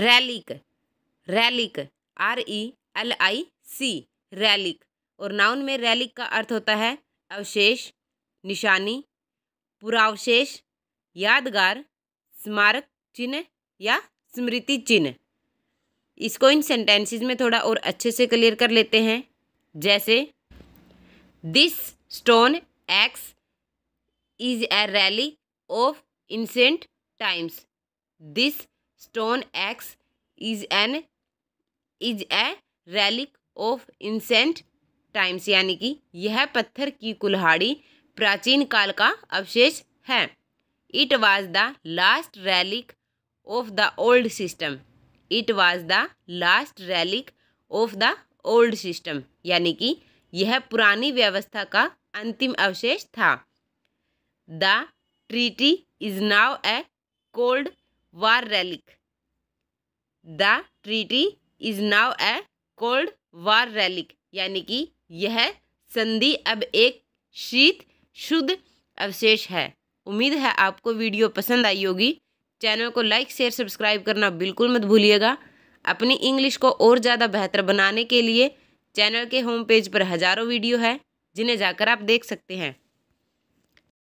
Relic relic R E e L I C relic और noun में relic का अर्थ होता है अवशेष निशानी पुरावशेष यादगार स्मारक चिन्ह या स्मृति चिन्ह इसको इन सेंटेंसेस में थोड़ा और अच्छे से क्लियर कर लेते हैं जैसे this stone X is a relic of ancient times this stone X is an is a relic of ancient times यानी कि यह पत्थर की कुल्हाड़ी प्राचीन काल का अवशेष है it was the last relic of the old system it was the last relic of the old system यानी कि यह पुरानी व्यवस्था का अंतिम अवशेष था the treaty is now a cold war relic. The treaty is now a cold war relic. यानी कि यह संधि अब एक शीत शुद्ध अवशेष है उम्मीद है आपको वीडियो पसंद आई होगी चैनल को लाइक शेयर सब्सक्राइब करना बिल्कुल मत भूलिएगा अपनी इंग्लिश को और ज़्यादा बेहतर बनाने के लिए चैनल के होम पेज पर हज़ारों वीडियो है जिन्हें जाकर आप देख सकते हैं